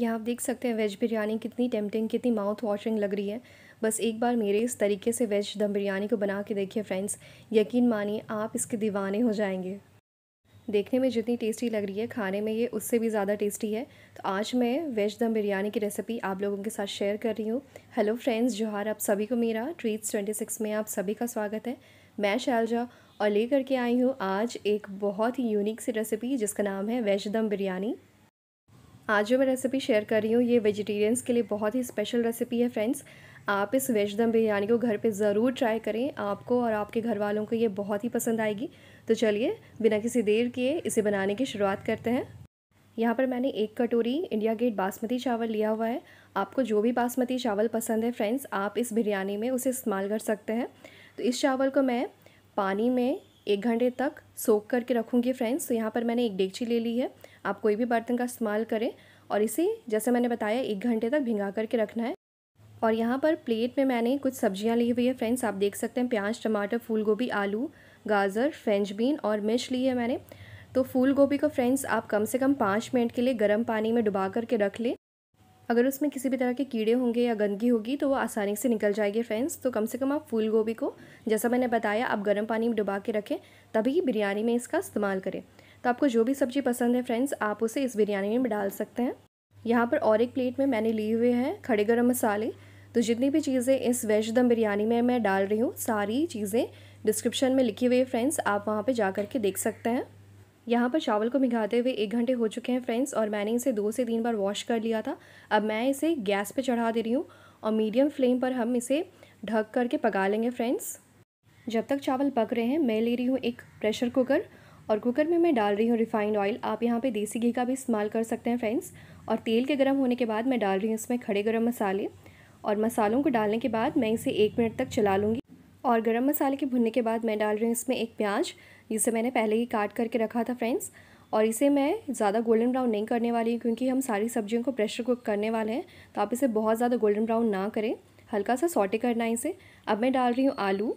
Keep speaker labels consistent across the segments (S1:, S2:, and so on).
S1: यहाँ आप देख सकते हैं वेज बिरयानी कितनी टेम्पटिंग कितनी माउथ वॉशिंग लग रही है बस एक बार मेरे इस तरीके से वेज दम बिरयानी को बना के देखिए फ्रेंड्स यकीन मानिए आप इसके दीवाने हो जाएंगे देखने में जितनी टेस्टी लग रही है खाने में ये उससे भी ज़्यादा टेस्टी है तो आज मैं वेज दम बिरयानी की रेसिपी आप लोगों के साथ शेयर कर रही हूँ हेलो फ्रेंड्स जोहार आप सभी को मेरा ट्रीट्स सिक्स में आप सभी का स्वागत है मैं शैलजा और लेकर के आई हूँ आज एक बहुत ही यूनिक सी रेसिपी जिसका नाम है वेज दम बिरयानी आज जो मैं रेसिपी शेयर कर रही हूँ ये वेजिटेरियंस के लिए बहुत ही स्पेशल रेसिपी है फ्रेंड्स आप इस वेज दम बिरयानी को घर पे ज़रूर ट्राई करें आपको और आपके घर वालों को ये बहुत ही पसंद आएगी तो चलिए बिना किसी देर किए इसे बनाने की शुरुआत करते हैं यहाँ पर मैंने एक कटोरी इंडिया गेट बासमती चावल लिया हुआ है आपको जो भी बासमती चावल पसंद है फ्रेंड्स आप इस बिरयानी में उसे इस्तेमाल कर सकते हैं तो इस चावल को मैं पानी में एक घंटे तक सोख करके रखूँगी फ्रेंड्स तो यहाँ पर मैंने एक डेगची ले ली है आप कोई भी बर्तन का इस्तेमाल करें और इसे जैसे मैंने बताया एक घंटे तक भिंगा करके रखना है और यहाँ पर प्लेट में मैंने कुछ सब्जियाँ ली हुई है फ्रेंड्स आप देख सकते हैं प्याज टमाटर फूल गोभी आलू गाजर फ्रेंच बीन और मिर्च ली है मैंने तो फूल गोभी को फ्रेंड्स आप कम से कम पाँच मिनट के लिए गर्म पानी में डुबा करके रख लें अगर उसमें किसी भी तरह के कीड़े होंगे या गंदगी होगी तो वो आसानी से निकल जाएगी फ्रेंड्स तो कम से कम आप फूल गोभी को जैसा मैंने बताया आप गर्म पानी में डुबा के रखें तभी बिरयानी में इसका इस्तेमाल करें तो आपको जो भी सब्ज़ी पसंद है फ्रेंड्स आप उसे इस बिरयानी में डाल सकते हैं यहाँ पर और एक प्लेट में मैंने लिए हुए हैं खड़े गर्म मसाले तो जितनी भी चीज़ें इस वेज दम बिरयानी में मैं डाल रही हूँ सारी चीज़ें डिस्क्रिप्शन में लिखी हुई है फ्रेंड्स आप वहाँ पर जा के देख सकते हैं यहाँ पर चावल को भिगाते हुए एक घंटे हो चुके हैं फ्रेंड्स और मैंने इसे दो से तीन बार वॉश कर लिया था अब मैं इसे गैस पर चढ़ा दे रही हूँ और मीडियम फ्लेम पर हम इसे ढक करके पका लेंगे फ्रेंड्स जब तक चावल पक रहे हैं मैं ले रही हूँ एक प्रेशर कुकर और कुकर में मैं डाल रही हूँ रिफाइंड ऑयल आप यहाँ पे देसी घी का भी इस्तेमाल कर सकते हैं फ्रेंड्स और तेल के गर्म होने के बाद मैं डाल रही हूँ इसमें खड़े गर्म मसाले और मसालों को डालने के बाद मैं इसे एक मिनट तक चला लूँगी और गर्म मसाले के भुनने के बाद मैं डाल रही हूँ इसमें एक प्याज जिसे मैंने पहले ही काट करके रखा था फ्रेंड्स और इसे मैं ज़्यादा गोल्डन ब्राउन नहीं करने वाली हूँ क्योंकि हम सारी सब्जियों को प्रेशर कुक करने वाले हैं तो आप इसे बहुत ज़्यादा गोल्डन ब्राउन ना करें हल्का सा सॉटे करना है इसे अब मैं डाल रही हूँ आलू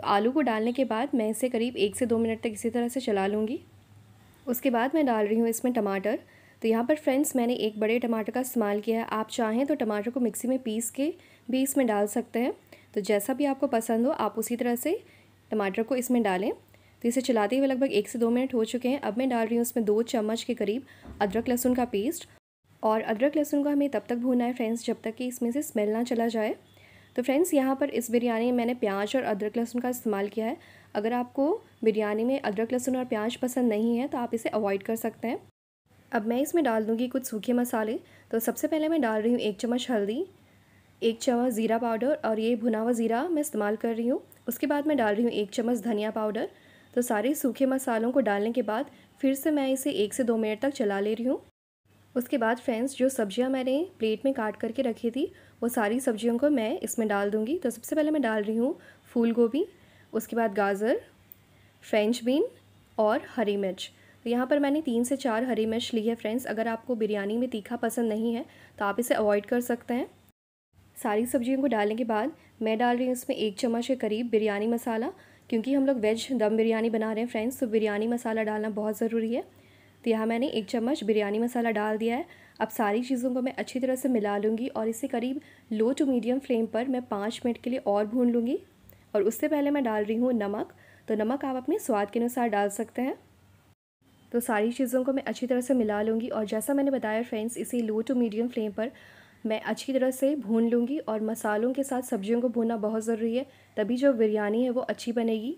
S1: तो आलू को डालने के बाद मैं इसे करीब एक से दो मिनट तक इसी तरह से चला लूँगी उसके बाद मैं डाल रही हूँ इसमें टमाटर तो यहाँ पर फ्रेंड्स मैंने एक बड़े टमाटर का इस्तेमाल किया है आप चाहें तो टमाटर को मिक्सी में पीस के भी इसमें डाल सकते हैं तो जैसा भी आपको पसंद हो आप उसी तरह से टमाटर को इसमें डालें तो इसे चलाते हुए लगभग एक से दो मिनट हो चुके हैं अब मैं डाल रही हूँ इसमें दो चम्मच के करीब अदरक लहसुन का पेस्ट और अदरक लहसुन को हमें तब तक भूनना है फ्रेंड्स जब तक कि इसमें से स्मेल ना चला जाए तो फ्रेंड्स यहाँ पर इस बिरयानी में मैंने प्याज और अदरक लहसुन का इस्तेमाल किया है अगर आपको बिरयानी में अदरक लहसुन और प्याज पसंद नहीं है तो आप इसे अवॉइड कर सकते हैं अब मैं इसमें डाल दूँगी कुछ सूखे मसाले तो सबसे पहले मैं डाल रही हूँ एक चम्मच हल्दी एक चम्मच ज़ीरा पाउडर और ये भुना हुआ ज़ीरा मैं इस्तेमाल कर रही हूँ उसके बाद मैं डाल रही हूँ एक चम्मच धनिया पाउडर तो सारे सूखे मसालों को डालने के बाद फिर से मैं इसे एक से दो मिनट तक चला ले रही हूँ उसके बाद फ्रेंड्स जो सब्जियाँ मैंने प्लेट में काट करके रखी थी वो सारी सब्जियों को मैं इसमें डाल दूँगी तो सबसे पहले मैं डाल रही हूँ फूल गोभी उसके बाद गाजर फ्रेंच बीन और हरी मिर्च तो यहाँ पर मैंने तीन से चार हरी मिर्च ली है फ्रेंड्स अगर आपको बिरयानी में तीखा पसंद नहीं है तो आप इसे अवॉइड कर सकते हैं सारी सब्जियों को डालने के बाद मैं डाल रही हूँ इसमें एक चम्मच के करीब बिरयानी मसाला क्योंकि हम लोग वेज दम बिरयानी बना रहे हैं फ्रेंड्स तो बिरयानी मसाला डालना बहुत ज़रूरी है तो यहाँ मैंने एक चम्मच बिरयानी मसाला डाल दिया है अब सारी चीज़ों को मैं अच्छी तरह से मिला लूँगी और इसे करीब लो टू मीडियम फ्लेम पर मैं पाँच मिनट के लिए और भून लूँगी और उससे पहले मैं डाल रही हूँ नमक तो नमक आप अपने स्वाद के अनुसार डाल सकते हैं तो सारी चीज़ों को मैं अच्छी तरह से मिला लूँगी और जैसा मैंने बताया फ्रेंड्स इसे लो टू मीडियम फ्लेम पर मैं अच्छी तरह से भून लूँगी और मसालों के साथ सब्जियों को भूनना बहुत ज़रूरी है तभी जो बिरयानी है वो अच्छी बनेगी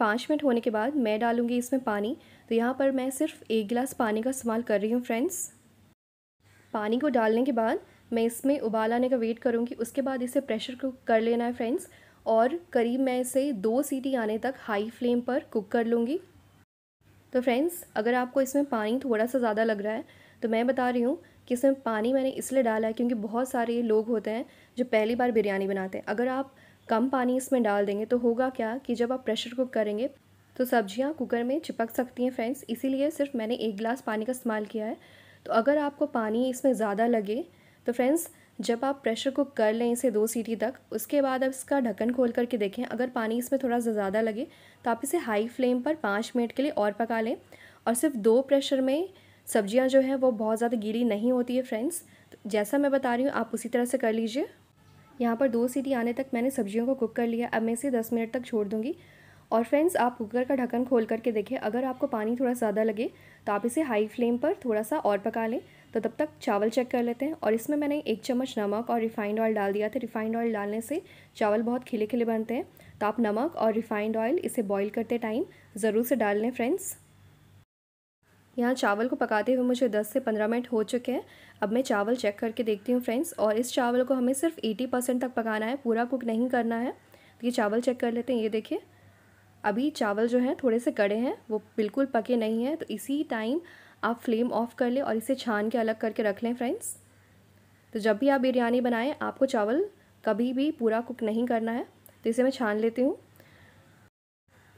S1: पाँच मिनट होने के बाद मैं डालूँगी इसमें पानी तो यहाँ पर मैं सिर्फ एक गिलास पानी का इस्तेमाल कर रही हूँ फ्रेंड्स पानी को डालने के बाद मैं इसमें उबाल आने का वेट करूँगी उसके बाद इसे प्रेशर कुक कर लेना है फ्रेंड्स और करीब मैं इसे दो सीटी आने तक हाई फ्लेम पर कुक कर लूँगी तो फ्रेंड्स अगर आपको इसमें पानी थोड़ा सा ज़्यादा लग रहा है तो मैं बता रही हूँ कि इसमें पानी मैंने इसलिए डाला है क्योंकि बहुत सारे लोग होते हैं जो पहली बार बिरयानी बनाते हैं अगर आप कम पानी इसमें डाल देंगे तो होगा क्या कि जब आप प्रेशर कुक करेंगे तो सब्जियां कुकर में चिपक सकती हैं फ्रेंड्स इसीलिए सिर्फ मैंने एक गिलास पानी का इस्तेमाल किया है तो अगर आपको पानी इसमें ज़्यादा लगे तो फ्रेंड्स जब आप प्रेशर कुक कर लें इसे दो सीटी तक उसके बाद आप इसका ढक्कन खोल करके देखें अगर पानी इसमें थोड़ा सा ज़्यादा लगे तो आप इसे हाई फ्लेम पर पाँच मिनट के लिए और पका लें और सिर्फ दो प्रेशर में सब्जियां जो हैं वो बहुत ज़्यादा गीली नहीं होती है फ्रेंड्स तो जैसा मैं बता रही हूँ आप उसी तरह से कर लीजिए यहाँ पर दो सीटी आने तक मैंने सब्जियों को कुक कर लिया अब मैं इसे दस मिनट तक छोड़ दूँगी और फ्रेंड्स आप कुकर का ढक्कन खोल करके देखें अगर आपको पानी थोड़ा ज़्यादा लगे तो आप इसे हाई फ्लेम पर थोड़ा सा और पका लें तो तब तक चावल चेक कर लेते हैं और इसमें मैंने एक चम्मच नमक और रिफाइंड ऑयल डाल दिया था रिफाइंड ऑयल डालने से चावल बहुत खिले खिले बनते हैं तो आप नमक और रिफाइंड ऑयल इसे बॉईल करते टाइम ज़रूर से डाल लें फ्रेंड्स यहाँ चावल को पकाते हुए मुझे 10 से 15 मिनट हो चुके हैं अब मैं चावल चेक करके देखती हूँ फ्रेंड्स और इस चावल को हमें सिर्फ 80 परसेंट तक पकाना है पूरा कुक नहीं करना है तो ये चावल चेक कर लेते हैं ये देखिए अभी चावल जो हैं थोड़े से कड़े हैं वो बिल्कुल पके नहीं हैं तो इसी टाइम आप फ्लेम ऑफ़ कर लें और इसे छान के अलग करके रख लें फ्रेंड्स तो जब भी आप बिरयानी बनाएं आपको चावल कभी भी पूरा कुक नहीं करना है तो इसे मैं छान लेती हूँ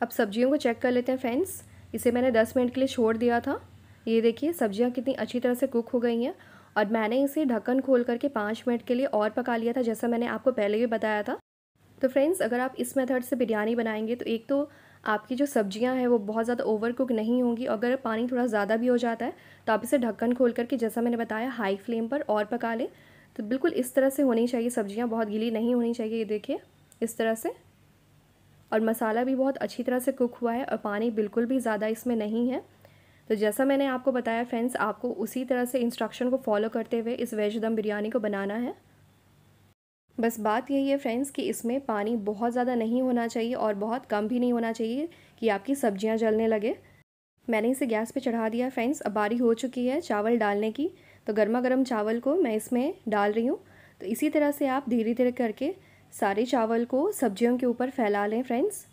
S1: अब सब्जियों को चेक कर लेते हैं फ्रेंड्स इसे मैंने दस मिनट के लिए छोड़ दिया था ये देखिए सब्जियाँ कितनी अच्छी तरह से कुक हो गई हैं और मैंने इसे ढक्कन खोल करके पाँच मिनट के लिए और पका लिया था जैसा मैंने आपको पहले भी बताया था तो फ्रेंड्स अगर आप इस मेथड से बिरयानी बनाएंगे तो एक तो आपकी जो सब्जियां हैं वो बहुत ज़्यादा ओवर कुक नहीं होंगी अगर पानी थोड़ा ज़्यादा भी हो जाता है तो आप इसे ढक्कन खोल करके जैसा मैंने बताया हाई फ्लेम पर और पका लें तो बिल्कुल इस तरह से होनी चाहिए सब्जियां बहुत गीली नहीं होनी चाहिए ये देखिए इस तरह से और मसाला भी बहुत अच्छी तरह से कुक हुआ है और पानी बिल्कुल भी ज़्यादा इसमें नहीं है तो जैसा मैंने आपको बताया फ्रेंड्स आपको उसी तरह से इंस्ट्रक्शन को फॉलो करते हुए इस वेज दम बिरयानी को बनाना है बस बात यही है फ्रेंड्स कि इसमें पानी बहुत ज़्यादा नहीं होना चाहिए और बहुत कम भी नहीं होना चाहिए कि आपकी सब्जियां जलने लगे मैंने इसे गैस पे चढ़ा दिया फ्रेंड्स अब बारी हो चुकी है चावल डालने की तो गर्मा गर्म चावल को मैं इसमें डाल रही हूँ तो इसी तरह से आप धीरे धीरे करके सारे चावल को सब्जियों के ऊपर फैला लें फ्रेंड्स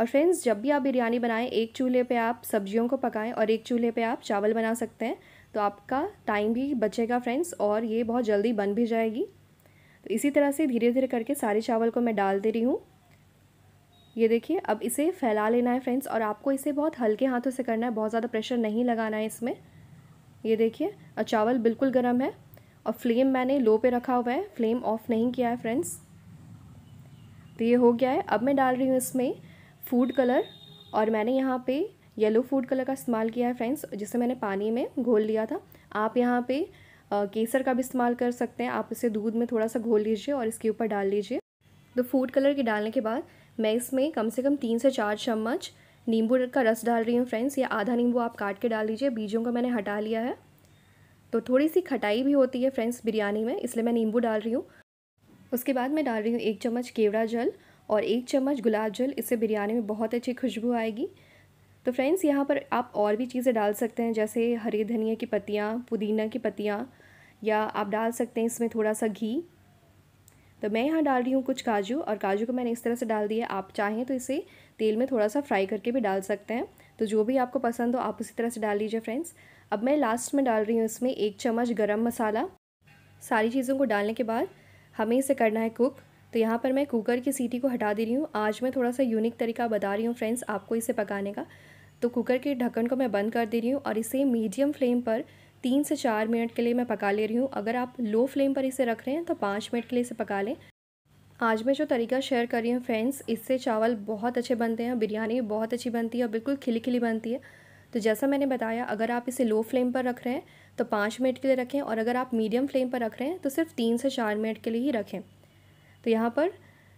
S1: और फ्रेंड्स जब भी आप बिरयानी बनाएं एक चूल्हे पे आप सब्जियों को पकाएं और एक चूल्हे पे आप चावल बना सकते हैं तो आपका टाइम भी बचेगा फ्रेंड्स और ये बहुत जल्दी बन भी जाएगी तो इसी तरह से धीरे धीरे करके सारे चावल को मैं डाल दे रही हूँ ये देखिए अब इसे फैला लेना है फ्रेंड्स और आपको इसे बहुत हल्के हाथों से करना है बहुत ज़्यादा प्रेशर नहीं लगाना है इसमें ये देखिए और चावल बिल्कुल गर्म है और फ्लेम मैंने लो पे रखा हुआ है फ्लेम ऑफ नहीं किया है फ्रेंड्स तो ये हो गया है अब मैं डाल रही हूँ इसमें फूड कलर और मैंने यहाँ पे येलो फूड कलर का इस्तेमाल किया है फ्रेंड्स जिसे मैंने पानी में घोल लिया था आप यहाँ पे केसर का भी इस्तेमाल कर सकते हैं आप इसे दूध में थोड़ा सा घोल लीजिए और इसके ऊपर डाल लीजिए तो फूड कलर के डालने के बाद मैं इसमें कम से कम तीन से चार चम्मच नींबू का रस डाल रही हूँ फ्रेंड्स या आधा नींबू आप काट के डाल लीजिए बीजों का मैंने हटा लिया है तो थोड़ी सी खटाई भी होती है फ्रेंड्स बिरयानी में इसलिए मैं नींबू डाल रही हूँ उसके बाद मैं डाल रही हूँ एक चम्मच केवड़ा जल और एक चम्मच गुलाब जल इससे बिरयानी में बहुत अच्छी खुशबू आएगी तो फ्रेंड्स यहाँ पर आप और भी चीज़ें डाल सकते हैं जैसे हरे धनिया की पत्तियाँ पुदीना की पत्तियाँ या आप डाल सकते हैं इसमें थोड़ा सा घी तो मैं यहाँ डाल रही हूँ कुछ काजू और काजू को मैंने इस तरह से डाल दिया आप चाहें तो इसे तेल में थोड़ा सा फ्राई करके भी डाल सकते हैं तो जो भी आपको पसंद हो आप उसी तरह से डाल लीजिए फ्रेंड्स अब मैं लास्ट में डाल रही हूँ इसमें एक चम्मच गरम मसाला सारी चीज़ों को डालने के बाद हमें इसे करना है कुक तो यहाँ पर मैं कुकर की सीटी को हटा दे रही हूँ आज मैं थोड़ा सा यूनिक तरीका बता रही हूँ फ्रेंड्स आपको इसे पकाने का तो कुकर के ढक्कन को मैं बंद कर दे रही हूँ और इसे मीडियम फ्लेम पर तीन से चार मिनट के लिए मैं पका ले रही हूँ अगर आप लो फ्लेम पर इसे रख रहे हैं तो पाँच मिनट के लिए इसे पका लें आज मैं जो तरीका शेयर कर रही हूँ फ्रेंड्स इससे चावल बहुत अच्छे बनते हैं बिरयानी बहुत अच्छी बनती है और बिल्कुल खिली खिली बनती है तो जैसा मैंने बताया अगर आप इसे लो फ्लेम पर रख रहे हैं तो पाँच मिनट के लिए रखें और अगर आप मीडियम फ्लेम पर रख रहे हैं तो सिर्फ तीन से चार मिनट के लिए ही रखें तो यहाँ पर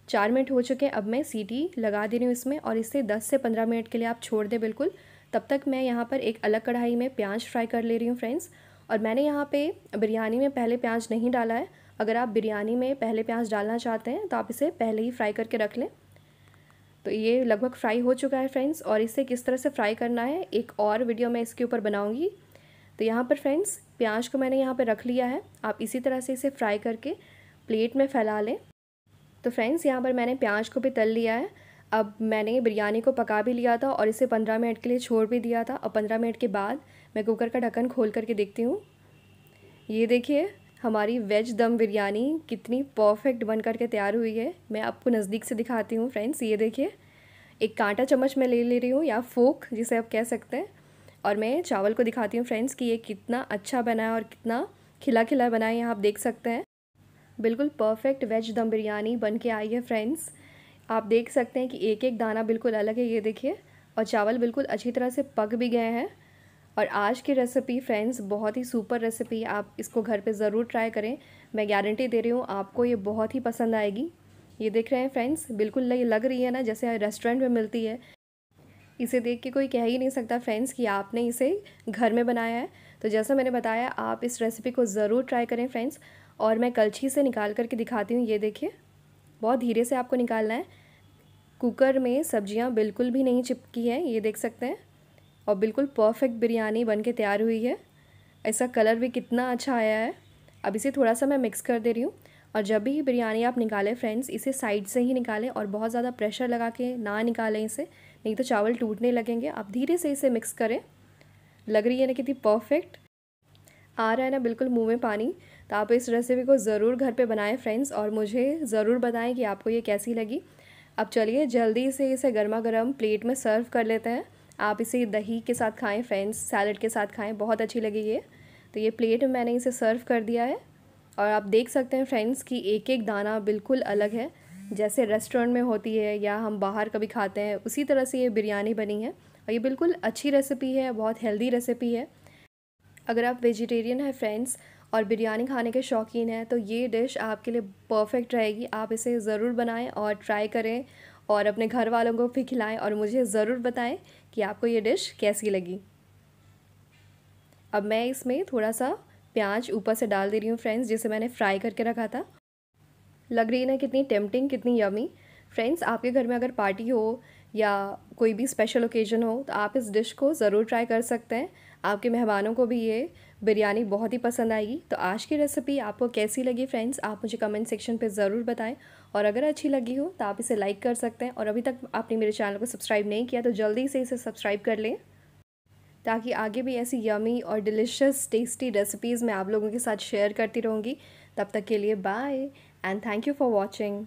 S1: चार मिनट हो चुके हैं अब मैं सीटी लगा दे रही हूँ इसमें और इसे दस से पंद्रह मिनट के लिए आप छोड़ दें बिल्कुल तब तक मैं यहाँ पर एक अलग कढ़ाई में प्याज फ्राई कर ले रही हूँ फ्रेंड्स और मैंने यहाँ पे बिरयानी में पहले प्याज नहीं डाला है अगर आप बिरयानी में पहले प्याज डालना चाहते हैं तो आप इसे पहले ही फ्राई करके रख लें तो ये लगभग फ्राई हो चुका है फ्रेंड्स और इसे किस तरह से फ्राई करना है एक और वीडियो मैं इसके ऊपर बनाऊँगी तो यहाँ पर फ्रेंड्स प्याज को मैंने यहाँ पर रख लिया है आप इसी तरह से इसे फ्राई करके प्लेट में फैला लें तो फ्रेंड्स यहाँ पर मैंने प्याज को भी तल लिया है अब मैंने बिरयानी को पका भी लिया था और इसे पंद्रह मिनट के लिए छोड़ भी दिया था और पंद्रह मिनट के बाद मैं कुकर का ढक्कन खोल करके देखती हूँ ये देखिए हमारी वेज दम बिरयानी कितनी परफेक्ट बन करके तैयार हुई है मैं आपको नज़दीक से दिखाती हूँ फ्रेंड्स ये देखिए एक कांटा चम्मच मैं ले ले रही हूँ या फोक जिसे आप कह सकते हैं और मैं चावल को दिखाती हूँ फ्रेंड्स कि ये कितना अच्छा बना है और कितना खिला खिला बना है यहाँ आप देख सकते हैं बिल्कुल परफेक्ट वेज दम बिरयानी बन के आई है फ्रेंड्स आप देख सकते हैं कि एक एक दाना बिल्कुल अलग है ये देखिए और चावल बिल्कुल अच्छी तरह से पक भी गए हैं और आज की रेसिपी फ्रेंड्स बहुत ही सुपर रेसिपी आप इसको घर पे ज़रूर ट्राई करें मैं गारंटी दे रही हूँ आपको ये बहुत ही पसंद आएगी ये देख रहे हैं फ्रेंड्स बिल्कुल ये लग रही है ना जैसे रेस्टोरेंट में मिलती है इसे देख के कोई कह ही नहीं सकता फ्रेंड्स कि आपने इसे घर में बनाया है तो जैसा मैंने बताया आप इस रेसिपी को ज़रूर ट्राई करें फ्रेंड्स और मैं कलछी से निकाल करके दिखाती हूँ ये देखिए बहुत धीरे से आपको निकालना है कुकर में सब्जियाँ बिल्कुल भी नहीं चिपकी हैं ये देख सकते हैं और बिल्कुल परफेक्ट बिरयानी बन के तैयार हुई है ऐसा कलर भी कितना अच्छा आया है अब इसे थोड़ा सा मैं मिक्स कर दे रही हूँ और जब भी बिरयानी आप निकालें फ्रेंड्स इसे साइड से ही निकालें और बहुत ज़्यादा प्रेशर लगा के ना निकालें इसे नहीं तो चावल टूटने लगेंगे आप धीरे से इसे मिक्स करें लग रही है ना कितनी परफेक्ट आ रहा है ना बिल्कुल मुँह में पानी तो आप इस रेसिपी को ज़रूर घर पे बनाएं फ्रेंड्स और मुझे ज़रूर बताएं कि आपको ये कैसी लगी अब चलिए जल्दी से इसे गर्मा गर्म प्लेट में सर्व कर लेते हैं आप इसे दही के साथ खाएं फ्रेंड्स सैलड के साथ खाएं बहुत अच्छी लगी ये तो ये प्लेट में मैंने इसे सर्व कर दिया है और आप देख सकते हैं फ्रेंड्स कि एक एक दाना बिल्कुल अलग है जैसे रेस्टोरेंट में होती है या हम बाहर कभी खाते हैं उसी तरह से ये बिरयानी बनी है और ये बिल्कुल अच्छी रेसिपी है बहुत हेल्दी रेसिपी है अगर आप वेजिटेरियन है फ्रेंड्स और बिरयानी खाने के शौकीन हैं तो ये डिश आपके लिए परफेक्ट रहेगी आप इसे ज़रूर बनाएं और ट्राई करें और अपने घर वालों को भी खिलाएं और मुझे ज़रूर बताएं कि आपको ये डिश कैसी लगी अब मैं इसमें थोड़ा सा प्याज ऊपर से डाल दे रही हूँ फ्रेंड्स जिसे मैंने फ्राई करके रखा था लग रही ना कितनी टेम्पटिंग कितनी यमी फ्रेंड्स आपके घर में अगर पार्टी हो या कोई भी स्पेशल ओकेजन हो तो आप इस डिश को ज़रूर ट्राई कर सकते हैं आपके मेहमानों को भी ये बिरयानी बहुत ही पसंद आएगी तो आज की रेसिपी आपको कैसी लगी फ्रेंड्स आप मुझे कमेंट सेक्शन पे ज़रूर बताएं और अगर अच्छी लगी हो तो आप इसे लाइक कर सकते हैं और अभी तक आपने मेरे चैनल को सब्सक्राइब नहीं किया तो जल्दी से इसे सब्सक्राइब कर लें ताकि आगे भी ऐसी यमी और डिलिशियस टेस्टी रेसिपीज़ मैं आप लोगों के साथ शेयर करती रहूँगी तब तक के लिए bye and thank you for watching